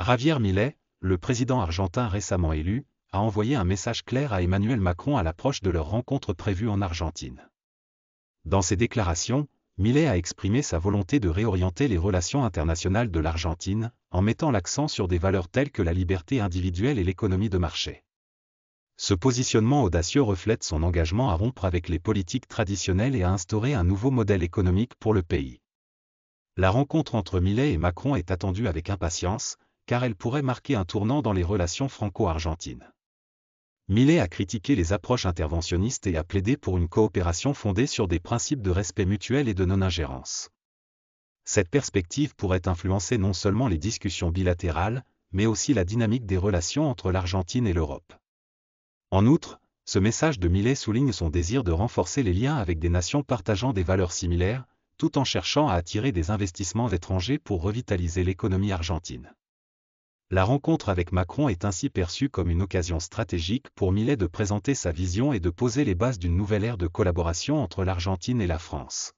Javier Millet, le président argentin récemment élu, a envoyé un message clair à Emmanuel Macron à l'approche de leur rencontre prévue en Argentine. Dans ses déclarations, Millet a exprimé sa volonté de réorienter les relations internationales de l'Argentine en mettant l'accent sur des valeurs telles que la liberté individuelle et l'économie de marché. Ce positionnement audacieux reflète son engagement à rompre avec les politiques traditionnelles et à instaurer un nouveau modèle économique pour le pays. La rencontre entre Millet et Macron est attendue avec impatience, car elle pourrait marquer un tournant dans les relations franco-argentines. Millet a critiqué les approches interventionnistes et a plaidé pour une coopération fondée sur des principes de respect mutuel et de non-ingérence. Cette perspective pourrait influencer non seulement les discussions bilatérales, mais aussi la dynamique des relations entre l'Argentine et l'Europe. En outre, ce message de Millet souligne son désir de renforcer les liens avec des nations partageant des valeurs similaires, tout en cherchant à attirer des investissements étrangers pour revitaliser l'économie argentine. La rencontre avec Macron est ainsi perçue comme une occasion stratégique pour Millet de présenter sa vision et de poser les bases d'une nouvelle ère de collaboration entre l'Argentine et la France.